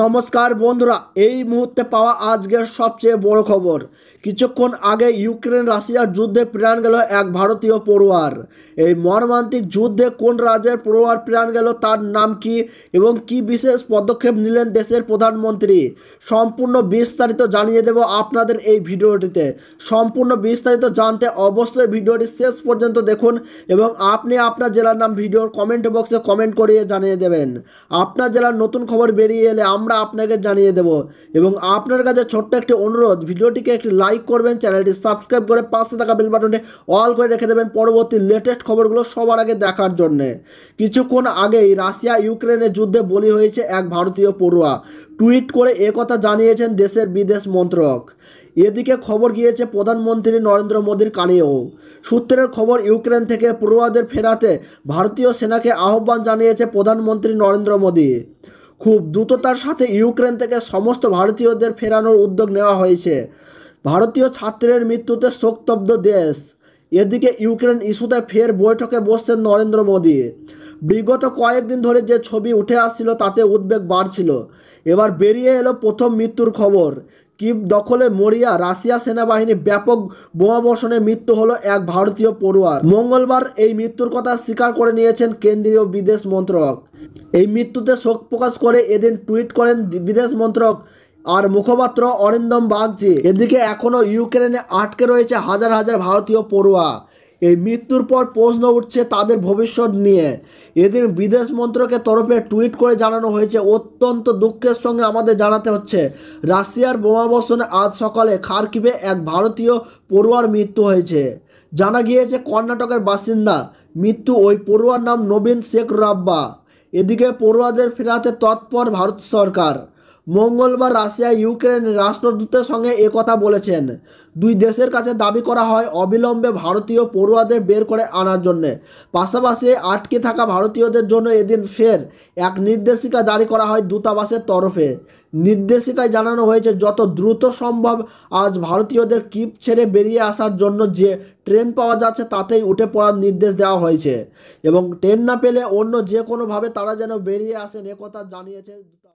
নমস্কার বন্ধুরা এই মুহূর্তে পাওয়া আজকের সবচেয়ে বড় খবর কিছুক্ষণ আগে ইউক্রেন রাশিয়ার যুদ্ধে প্রাণ গেল এক ভারতীয় পড়ুয়ার এই মর্মান্তিক যুদ্ধে কোন রাজ্যের পড়ুয়ার প্রাণ গেল তার নাম কি এবং কি বিশেষ পদক্ষেপ নিলেন দেশের প্রধানমন্ত্রী সম্পূর্ণ বিস্তারিত জানিয়ে দেব আপনাদের এই ভিডিওটিতে সম্পূর্ণ বিস্তারিত জানতে অবশ্যই ভিডিওটি শেষ পর্যন্ত দেখুন এবং আপনি আপনার জেলার নাম ভিডিওর কমেন্ট বক্সে কমেন্ট করিয়ে জানিয়ে দেবেন আপনার জেলার নতুন খবর বেরিয়ে এলে আমরা আপনাকে জানিয়ে দেব এবং আপনার কাছে ছোট্ট একটি অনুরোধ ভিডিওটিকে একটি লাইক করবেন চ্যানেলটি সাবস্ক্রাইব করে পাশে থাকা বেল বাটনটি অল করে রেখে দেবেন পরবর্তী লেটেস্ট খবরগুলো সবার আগে দেখার জন্যে কিছুক্ষণ আগেই রাশিয়া ইউক্রেনের যুদ্ধে বলি হয়েছে এক ভারতীয় পড়ুয়া টুইট করে একথা জানিয়েছেন দেশের বিদেশ মন্ত্রক এদিকে খবর গিয়েছে প্রধানমন্ত্রী নরেন্দ্র মোদীর কানেও সূত্রের খবর ইউক্রেন থেকে পড়ুয়াদের ফেরাতে ভারতীয় সেনাকে আহ্বান জানিয়েছে প্রধানমন্ত্রী নরেন্দ্র মোদী খুব দ্রুততার সাথে ইউক্রেন থেকে সমস্ত ভারতীয়দের ফেরানোর উদ্যোগ নেওয়া হয়েছে ভারতীয় ছাত্রের মৃত্যুতে শোকতব্ধ দেশ এদিকে ইউক্রেন ইস্যুতে ফের বৈঠকে বসছেন নরেন্দ্র মোদী বিগত কয়েকদিন ধরে যে ছবি উঠে আসছিল তাতে উদ্বেগ বাড়ছিল এবার বেরিয়ে এলো প্রথম মৃত্যুর খবর কিপ দখলে মরিয়া রাশিয়া সেনাবাহিনী ব্যাপক বোমাবর্ষণে মৃত্যু হলো এক ভারতীয় পড়ুয়ার মঙ্গলবার এই মৃত্যুর কথা স্বীকার করে নিয়েছেন কেন্দ্রীয় বিদেশ মন্ত্রক এই মৃত্যুতে শোক প্রকাশ করে এদিন টুইট করেন বিদেশ মন্ত্রক আর মুখপাত্র অরিন্দম বাগজি এদিকে এখনও ইউক্রেনে আটকে রয়েছে হাজার হাজার ভারতীয় পড়ুয়া এই মৃত্যুর পর প্রশ্ন উঠছে তাদের ভবিষ্যৎ নিয়ে এদিন বিদেশ মন্ত্রকের তরফে টুইট করে জানানো হয়েছে অত্যন্ত দুঃখের সঙ্গে আমাদের জানাতে হচ্ছে রাশিয়ার বোমাবর্ষণে আজ সকালে খারকিবে এক ভারতীয় পড়ুয়ার মৃত্যু হয়েছে জানা গিয়েছে কর্ণাটকের বাসিন্দা মৃত্যু ওই পড়ুয়ার নাম নবীন শেখ রাব্বা এদিকে পড়ুয়াদের ফেরাতে তৎপর ভারত সরকার মঙ্গলবার রাশিয়া ইউক্রেন রাষ্ট্রদূতের সঙ্গে কথা বলেছেন দুই দেশের কাছে দাবি করা হয় অবিলম্বে ভারতীয় পড়ুয়াদের বের করে আনার জন্যে পাশাপাশি আটকে থাকা ভারতীয়দের জন্য এদিন ফের এক নির্দেশিকা জারি করা হয় দূতাবাসের তরফে নির্দেশিকায় জানানো হয়েছে যত দ্রুত সম্ভব আজ ভারতীয়দের কিপ ছেড়ে বেরিয়ে আসার জন্য যে ট্রেন পাওয়া যাচ্ছে তাতেই উঠে পড়ার নির্দেশ দেওয়া হয়েছে এবং ট্রেন না পেলে অন্য যে কোনোভাবে তারা যেন বেরিয়ে আসেন একথা জানিয়েছে